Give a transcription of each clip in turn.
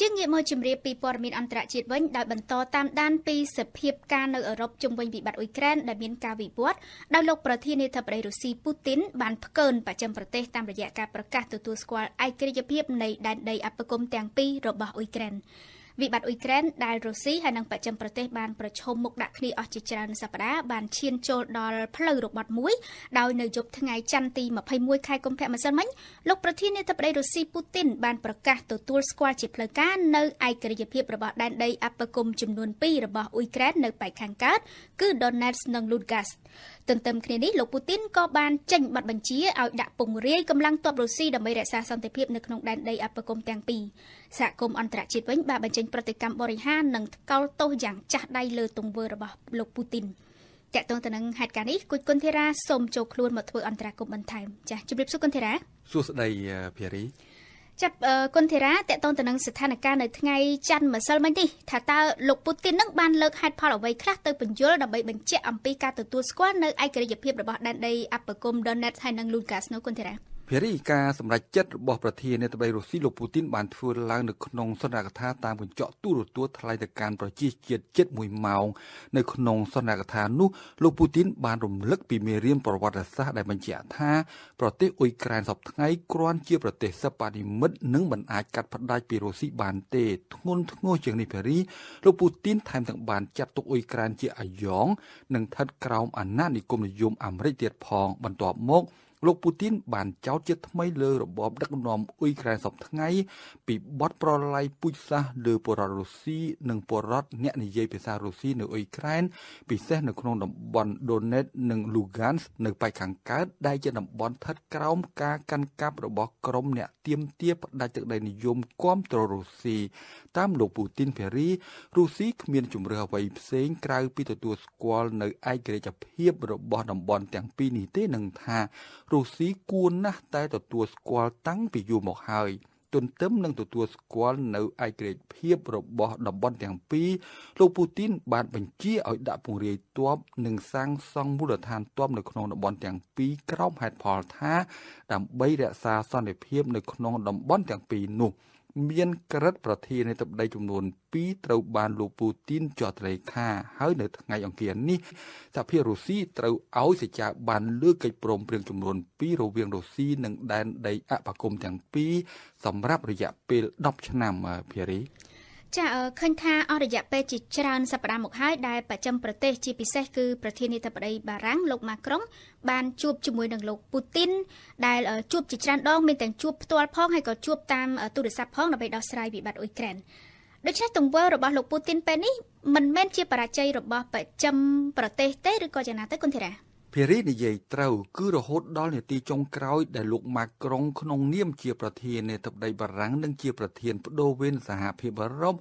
យើងងាកមកជម្រាបពីព័ត៌មានអន្តរជាតិវិញដោយបន្តតាមដានពីសភាពការនៅអឺរ៉ុបជុំវិញវិបត្តិអ៊ុយក្រែនដែលមានការវិវត្តដោយលោកប្រធានាធិបតីរុស្ស៊ីពូទីនបានផ្កើនបច្ចិមប្រទេសតាមរយៈការប្រកាសទទួលស្គាល់ឯករាជ្យភាពនៃដែនដីអបគមទាំងពីររបស់អ៊ុយក្រែនវិបត្តិអ៊ុយក្រែនដែលរុស្ស៊ីហើយនិងបច្ចិមប្រទេស បានប្រឈមមុខដាក់គ្នាអស់ជាច្រើនសប្តាហ៍បានឈានចូលដល់ផ្លូវរបត់មួយ ដោយនៅយប់ថ្ងៃច័ន្ទទី21ខែកុម្ភៈម្សិលមិញលោកប្រធានាធិបតីរុស្ស៊ីពូទីនបានប្រកាសទទួលស្គាល់ជាផ្លូវការនៅឯករាជ្យភាពរបស់ដែនដីអបគមចំនួន2របស់អ៊ុយក្រែននៅប៉ែកខាងកើតគឺ Donetsk និង Lugansk ទន្ទឹមគ្នានេះលោកពូទីនក៏បានចេញបទបញ្ជាឲ្យដាក់ពង្រាយកម្លាំងទ័ពរុស្ស៊ីដើម្បីរក្សាសន្តិភាពនៅក្នុងដែនដីអបគមទាំងពីរសហគមន៍អន្តរជាតិវិញបានបញ្ចេញចេញប្រតិកម្មបរិហារនិងថ្កោលទោសយ៉ាងចាស់ដៃលើ ទង្វើរបស់លោកពូទីនតាក់ទងទៅនឹងហេតុការណ៍នេះគុជគុនធីរាសូមចូលខ្លួនមកធ្វើអន្តរាគមន៍បន្ថែមចាជម្រាបសួរគុនធីរាសួស្តីភារីចាប់គុនធីរាតកតងទៅនឹងស្ថានភាពនៅថ្ងៃច័ន្ទម្សិលមិញនេះថាតើលោកពូទីននឹងបានលើកហេតុផលអ្វីខ្លះទៅបញ្យលដើម្បីបញ្ជាក់អំពីការទទួលស្គាល់នៅឯករាជ្យភាពរបស់ដែនដីអបគម Donetsk ហើយនិង Lugansk នោះគុនធីរាភារីការសម្រេចចិត្តរបស់ប្រធានាធិបតីរុស្ស៊ីលោកពូទីន បានធ្វើឡើងនៅក្នុងសន្និកថាតាមកញ្ចក់ទូរទស្សន៍ថ្លែងទៅកាន់ប្រជាជាតិជិត1ម៉ោង នៅក្នុងសន្និកថានោះលោកពូទីន បានរំលឹកពីមេរៀនប្រវត្តិសាស្ត្រដែលបញ្ជាក់ថាប្រទេសអ៊ុយក្រែនសពថ្ងៃគ្រាន់ជាប្រទេសសិបនិមិត្តនិងមិនអាចកាត់ផ្តាច់ពីរុស្ស៊ីបានទេ ធ្ងន់ធ្ងរជាងនេះភារីលោកពូទីនថែមទាំងបានចាត់ទុកអ៊ុយក្រែនជាអាយ៉ងនិងថិតក្រោមអាណានិគមនិយមអាមេរិកទៀតផងបន្ទាប់មកលោកពូទីន បានចោទជាថ្មីលើរបបដឹកនាំអ៊ុយក្រែនសពថ្ងៃ ពីបទប្រឡាយពូជសាសន៍លើពលរដ្ឋរុស្ស៊ីនិងពលរដ្ឋអ្នកនិយាយភាសារុស្ស៊ីនៅអ៊ុយក្រែនពិសេស នៅក្នុងតំបន់ Donetsk និង Lugansk នៅប៉ែកខាងកើតដែលជាតំបន់ស្ថិតក្រោមការកាន់កាប់របស់ក្រុមអ្នកទៀមទាផ្ដាច់ទឹកដីនិយមគាំទ្ររុស្ស៊ីតាមលោកពូទីនភេរីរុស្ស៊ីគ្មានជំរឿអ្វីផ្សេងក្រៅពីទទួលស្គាល់នៅឯករាជ្យភាពរបស់តំបន់ទាំង ពីរនេះទេនឹងថារុស្ស៊ីគួរណាស់តែទទួលស្គាល់តាំងពីយូរមកហើយទន្ទឹមនឹងទទួលស្គាល់នៅឯករាជ្យភាពរបស់តំបន់ទាំងពីរលោកពូទីនបានបញ្ជាឲ្យដាក់ពង្រាយទ័ពនិងសាងសង់មូលដ្ឋានទ័ពនៅក្នុងតំបន់ទាំងពីរក្រោមហេតុផលថាដើម្បីរក្សាសន្តិភាពនៅក្នុងតំបន់ទាំងពីរនោះមានក្រិតប្រធាននៃទឹកដីចំនួន2ត្រូវបានលោកពូទីនចោទរេខាហើយនៅថ្ងៃអង្គារនេះសហភាពរុស្ស៊ីត្រូវឲ្យសេចក្តីបានលើកកិច្ចព្រមព្រៀងចំនួន2រវាងរុស្ស៊ីនិងដែនដីអបគមទាំងពីរសម្រាប់រយៈពេល10ឆ្នាំភារីចាឃើញថាអស់រយៈពេលជាច្រើនសប្តាហ៍មកហើយដែលប្រចាំប្រទេសជាពិសេសគឺប្រធានាធិបតីបារាំងលោកម៉ាក្រុង បានជួបជាមួយនឹងលោកពូទីនដែលជួបជាច្រើនដងមានទាំងជួបផ្ទាល់ផងហើយក៏ជួបតាម ទូរស័ព្ទផងដើម្បីដោះស្រាយវិបត្តិអ៊ុយក្រែនដូច្នេះទង្វើរបស់លោកពូទីនពេលនេះមិនមែនជាបរាជ័យរបស់ប្រចាំប្រទេសទេឬក៏យ៉ាងណាទៅគុនធីរ៉ាភេរីនិយាយត្រូវគឺរហូតដល់នាទីចុងក្រោយដែលលោកម៉ាក្រុងក្នុងនាមជាប្រធាននៃទឹកដីបារាំងនិងជាប្រធានបដូវវេនសហភាពអឺរ៉ុប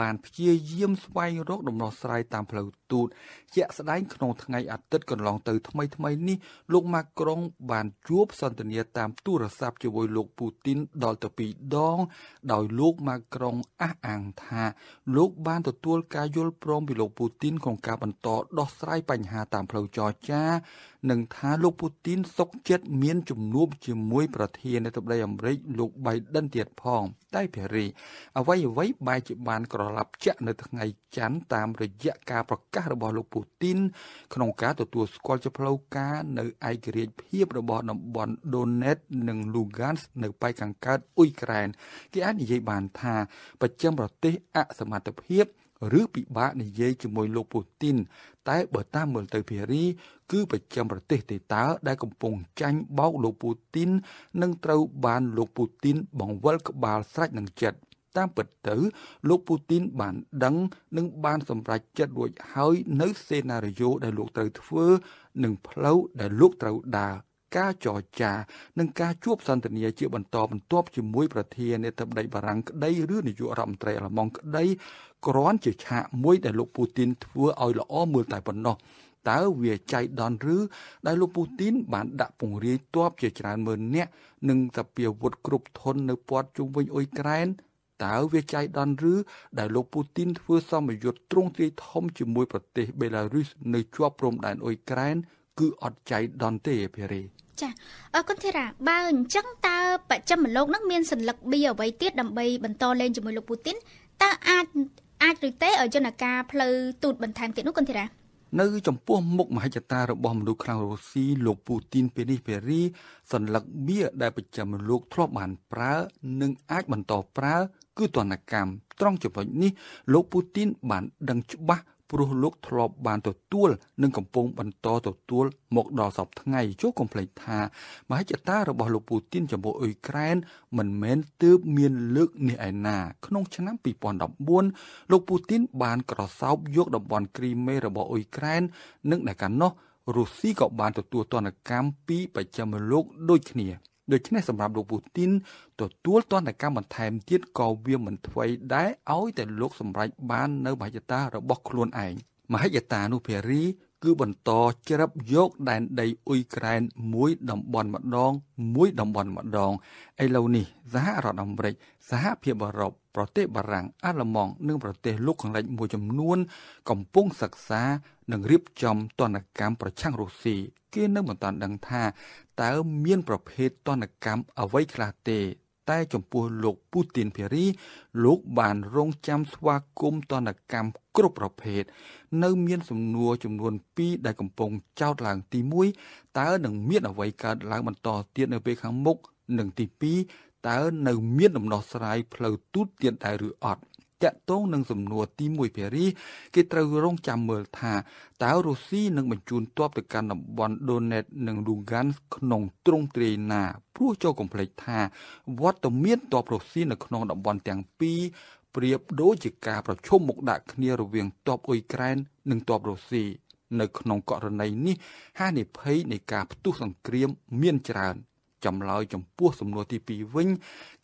បានព្យាយាមស្វែងរកដំណោះស្រាយតាមផ្លូវទូតជាក់ស្ដែងក្នុងថ្ងៃអាទិត្យកន្លងទៅថ្មីថ្មីនេះលោកម៉ាក្រុងបានជួបសន្ទនាតាមទូរស័ព្ទជាមួយលោកពូទីនដល់ទៅពីរដង ដោយលោកម៉ាក្រុងអះអាងថាលោកបានទទួល ការយល់ព្រមពីលោកពូទីនក្នុងការបន្តដោះស្រាយបញ្ហាតាមផ្លូវចរចានិងថាលោកពូទីនសុខចិត្តមានជំនួបជាមួយប្រធានាធិបតីអាមេរិកលោក Biden ទៀតផងតែភារីអ្វីអ្វីបែរជាបានក្រឡាប់ជាក់នៅថ្ងៃច័ន្ទតាមរយៈការប្រកាសរបស់លោកពូទីន ក្នុងការទទួលស្គាល់ជាផ្លូវការនៅឯករាជ្យភាពរបស់តំបន់ Donetsk និង Lugansk នៅប៉ែកខាងកើតអ៊ុយក្រែនគេអាចនិយាយបានថាបច្ចឹមប្រទេសអសមត្ថភាព ឬពិបាកនិយាយជាមួយលោកពូទីនតែបើតាមមើលទៅភារី គឺប្រចាំប្រទេសទេតើដែលកំពុងចាញ់បោកលោកពូទីន និងត្រូវបានលោកពូទីន បង្វិលក្បាលស្រេចនឹងចិត្តតាមពិតទៅលោកពូទីនបានដឹង និងបានសម្រេចចិត្តរួចហើយ នៅសេណារីយ៉ូដែលលោកត្រូវធ្វើ និងផ្លូវដែលលោកត្រូវដើរការចរចា និងការជួប សន្ទនាជាបន្តបន្ទាប់ជាមួយប្រធានាធិបតីបារាំងក្តីឬនាយករដ្ឋមន្ត្រីអាល្លឺម៉ង់ក្តីគ្រាន់ជាឆាកមួយដែលលោកពូទីនធ្វើឲ្យល្អមើលតែប៉ុណ្ណោះតើវាចៃដន្យឬដែលលោកពូទីន បានដាក់ពង្រាយទ័ពជាច្រើនម៉ឺននាក់និងសពាវុធគ្រប់ធននៅព័ទ្ធជុំវិញអ៊ុយក្រែនតើវាចៃដន្យឬដែលលោកពូទីនធ្វើសម្ពយុទ្ធទ្រង់ទ្រាយធំជាមួយ ប្រទេស បេឡារុសនៅជាប់ព្រំដែនអ៊ុយក្រែនគឺអត់ចៃដន្យទេភារីចាអរគុណធីរ៉ាបើអញ្ចឹងតើបច្ចឹមលោកនឹងមានសัญลักษณ์ B អ្វីទៀតដើម្បីបន្តលេងជាមួយលោកពូទីនតើអាចអាចឬទេឲ្យយន្តការផ្លូវទូតបន្ថែមទៀតនោះគុណធីរ៉ានៅចំពោះមុខមហិច្ឆតារបស់មនុស្សខាងរុស្ស៊ីលោកពូទីន ពេលនេះពេលរីសัญลักษณ์ B ដែលប្រចាំលោកធ្លាប់បានប្រើ និងអាចបន្តប្រើគឺទណ្ឌកម្មត្រង់ចំណុចនេះលោកពូទីន បានដឹងច្បាស់ព្រោះលោក ធ្លាប់បាន ទទួលនិងកំពុងបន្តទទួល មកដល់សពថ្ងៃជួកុំភ្លេចថាមហិច្ឆតារបស់លោកពូទីន ចំពោះអ៊ុយក្រែនមិនមែនទើបមានលើកនេះឯណា ក្នុងឆ្នាំ2014លោកពូទីន បានក្រសោបយកតំបន់គ្រីមេរបស់អ៊ុយក្រែន និង ដែលកាលនោះរុស្ស៊ីក៏បានទទួលទណ្ឌកម្មពីប្រចាំលោក ដូចគ្នាដូច្នេះសម្រាប់លោកពូទីន ទទួលទណ្ឌកម្មបន្ថែមទៀតក៏វាមិនថ្មីដែរឲ្យតែលោកសម្រេចបាននៅមហិច្ឆតារបស់ខ្លួនឯងមហិច្ឆតានោះភារីគឺបន្តជ្រាបយកដែនដីអ៊ុយក្រែនមួយតំបន់ម្ដង មួយតំបន់ម្ដងឥឡូវនេះសហរដ្ឋអាមេរិកសហភាពអឺរ៉ុបប្រទេសបារាំងអាល្លឺម៉ង់និងប្រទេសលោកខាងលិចមួយចំនួន កំពុងសិក្សា និងរៀបចំទណ្ឌកម្មប្រឆាំងរុស្ស៊ីគេនៅមិនទាន់ដឹងថាតើមានប្រភេទទណ្ឌកម្មអ្វីខ្លះទេ តែចំពោះលោកពូទីនភេរី លោកបានរងចាំស្វាគមន៍ទណ្ឌកម្មគ្រប់ប្រភេទនៅមានសំណួរចំនួន2ដែលកំពុងចោទឡើងទី1តើនឹងមានអ្វីកើតឡើងបន្តទៀតនៅពេលខាងមុខនិងទី2តើនៅមានដំណោះស្រាយផ្លូវទូតទៀតដែរឬអត់តាក់ទងនឹងសំណួរទី1ភារីគេត្រូវរងចាំមើលថាតើរុស្ស៊ីនឹងបញ្ជូនទ័ពទៅកាន់តំបន់ Donetsk និង Lugansk ក្នុងទ្រង់ទ្រាយណាព្រោះចូលកំភ្លេចថា វត្តមានទ័ពរុស្ស៊ីនៅក្នុងតំបន់ទាំងពីរប្រៀបដូចជាការប្រឈមមុខដាក់គ្នារវាងទ័ពអ៊ុយក្រែននិងទ័ពរុស្ស៊ីនៅក្នុងករណីនេះហានិភ័យនៃការផ្ទុះសង្គ្រាមមានច្រើនចម្លើយចំពោះសំណួរទី2វិញ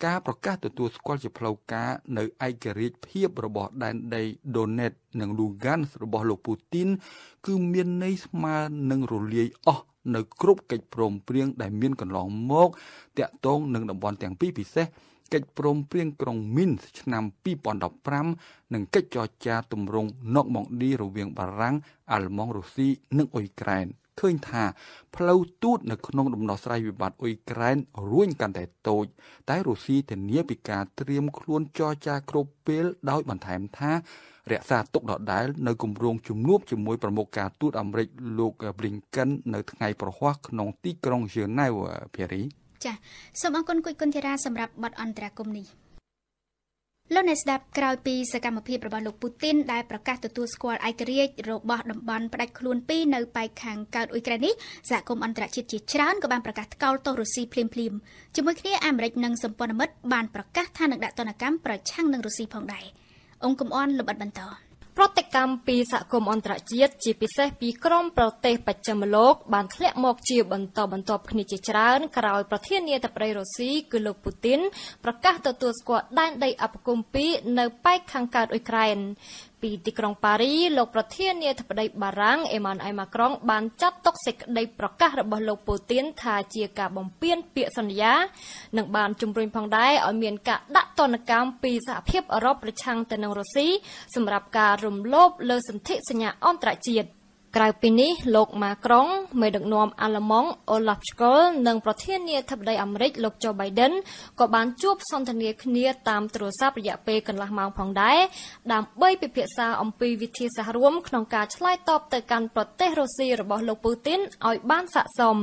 ការប្រកាសទទួលស្គាល់ជាផ្លូវការនៅឯករាជ្យភាពរបស់ដែនដី Donetsk និង Lugansk របស់លោកពូទីនគឺមានន័យស្មើនឹងរលាយអស់នៅគ្រប់កិច្ចព្រមព្រៀងដែលមានកន្លងមកតាក់ទងនឹងតំបន់ទាំងពីរពិសេសកិច្ចព្រមព្រៀងក្រុងមីនឆ្នាំ2015និងកិច្ចចរចាទម្រង់ណុកម៉ង់ឌីរវាង បារាំងអាល្លឺម៉ង់រុស្ស៊ីនិងអ៊ុយក្រែន។ឃើញថាផ្លូវទូតនៅក្នុងដំណោះស្រាយវិបត្តិអ៊ុយក្រែនរួញកាន់តែតូច តែរុស្ស៊ីធានាពីការត្រៀមខ្លួនចរចាគ្រប់ពេលដោយបន្ថែមថារក្សាទុកដដែលនៅគម្រោងជំនួបជាមួយប្រមុខការទូតអាមេរិកលោក Blinken នៅថ្ងៃប្រហ័សក្នុងទីក្រុង Geneva ភារីចាសសូមអរគុណគុជគុនធារាសម្រាប់បទអន្តរកម្មនេះលោកអ្នកស្ដាប់ក្រោយពីសកម្មភាពរបស់លោកពូទីនដែលប្រកាសទទួលស្គាល់ឯករាជ្យរបស់តំបន់ផ្ដាច់ខ្លួនពីរនៅប៉ែកខាងកើតអ៊ុយក្រែននេះសហគមន៍អន្តរជាតិជាច្រើនក៏បានប្រកាសថ្កោលទោសរុស្ស៊ីភ្លាមៗជាមួយគ្នាអាមេរិកនិងសម្ព័ន្ធមិត្តបានប្រកាសថានឹងដាក់ទណ្ឌកម្មប្រឆាំងនឹងរុស្ស៊ីផងដែរអង្គកំអនលំអិតបន្តប្រតិកម្មពីសហគមន៍អន្តរជាតិជាពិសេសពីក្រមប្រទេសបច្ចិមលោកបានធ្លាក់មកជាបន្តបន្ទាប់គ្នាជាច្រើនក្រោយប្រធានាធិបតីរុស្ស៊ីគឺលោកពូទីនប្រកាសទទួលស្គាល់ដែនដីអបគមពីនៅប៉ែកខាងកើតអ៊ុយក្រែនពីទីក្រុងប៉ារីលោកប្រធានាធិបតីបារាំងអេម៉ានូអែលម៉ាក្រុងបានចាត់ទុកសេចក្តីប្រកាសរបស់លោកពូទីនថាជាការបំពានពាក្យសន្យា និងបានជំរុញផងដែរឲ្យមានការដាក់ទណ្ឌកម្មពីសហភាពអឺរ៉ុបប្រឆាំងទៅនឹងរុស្ស៊ីសម្រាប់ការរំលោភលើសន្ធិសញ្ញាអន្តរជាតិ។ក្រៅពីនេះលោកម៉ាក្រុងមេដឹកនាំអាល្លឺម៉ង់អូឡាប់ស្កុលនិងប្រធានាធិបតីអាមេរិកលោកโจ Biden ក៏បានជួបសន្ទនា គ្នាតាមទូរស័ព្ទរយៈពេលកន្លះម៉ោងផងដែរដើម្បីពិភាក្សាអំពីវិធីសាស្ត្ររួមក្នុងការឆ្លើយតបទៅកាន់ប្រទេសរុស្ស៊ីរបស់លោកពូទីនឲ្យបានស័ក្តិសម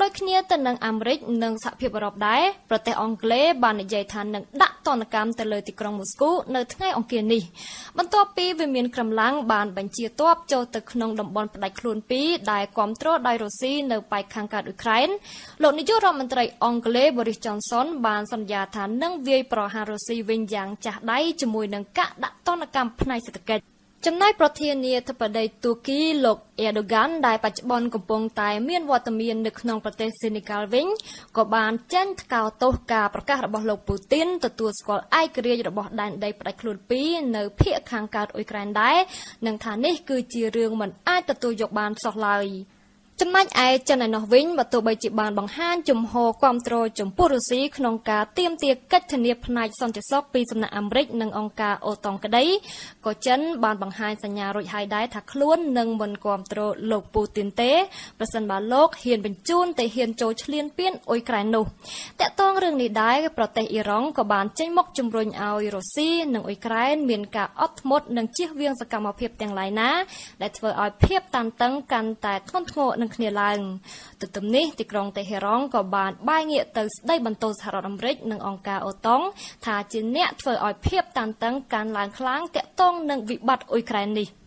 ដោយគ្នាទៅនឹងអាមេរិកនិងសហភាពអឺរ៉ុបដែរប្រទេសអង់គ្លេសបាននិយាយថានឹងដាក់ទណ្ឌកម្មទៅលើទីក្រុងមូស្គូនៅថ្ងៃអង្គារនេះបន្ទាប់ពីវិមានក្រំឡាំងបានបញ្ជាទ័ពចូលទៅក្នុងតំបន់ផ្ដាច់ខ្លួនពីរដែលគ្រប់គ្រងដោយរុស្ស៊ីនៅប៉ែកខាងកើតអ៊ុយក្រែនលោកនាយករដ្ឋមន្ត្រីអង់គ្លេស Boris Johnson បានសន្យាថានឹងវាយប្រហាររុស្ស៊ីវិញយ៉ាងចាស់ដៃជាមួយនឹងការដាក់ទណ្ឌកម្មផ្នែកសេដ្ឋកិច្ចចំណែកប្រធានាធិបតីទូគីលោកអេដូហ្គានដែលបច្ចុប្បន្នកំពុងតែមានវត្តមាននៅក្នុងប្រទេសសេនីកាល់វិញក៏បាន ចេញថ្កោលទោសការប្រកាសរបស់លោកពូទីនទទួលស្គាល់ឯករាជ្យរបស់ដែនដីផ្ដាច់ខ្លួនពីរនៅភូមិខាងកើតអ៊ុយក្រែនដែរនិងថានេះ គឺជារឿងមិនអាចទទួលយកបានសោះឡើយ។ចំណែកឯចិនឯណោះវិញបើទោះបីជាបានបង្ហាញជំហរគ្រប់គ្រងចំពោះរុស្ស៊ីក្នុងការទាមទារកិច្ចធានាផ្នែកសន្តិសុខពីសំណាក់អាមេរិក និងអង្គការអូតុងក្តីក៏ចិនបានបង្ហាញសញ្ញារួចហើយដែរថាខ្លួននឹងមិនគ្រប់គ្រងលោកពូទីនទេប្រសិនបើលោកហ៊ានបញ្ជូនទៅហ៊ានចូលឈ្លានពានអ៊ុយក្រែននោះតកតងរឿងនេះដែរប្រទេសអ៊ីរ៉ង់ក៏បានចេញមុខជំរុញឲ្យរុស្ស៊ីនិងអ៊ុយក្រែនមានការអត់ធ្មត់និងជៀសវាងសកម្មភាពទាំងឡាយណាដែលធ្វើឲ្យភាពតានតឹងកាន់តែធ្ងន់ធ្ងរនឹងគ្នាឡើងទន្ទឹមនេះទីក្រុងតេហេរ៉ង់ក៏បានបែរងាកទៅស្ដីបន្ទោសសហរដ្ឋអាមេរិកនិងអង្គការអូតុងថាជាអ្នកធ្វើឲ្យភាពតានតឹងកើនឡើងខ្លាំងទាក់ទងនឹងវិបត្តិអ៊ុយក្រែននេះ។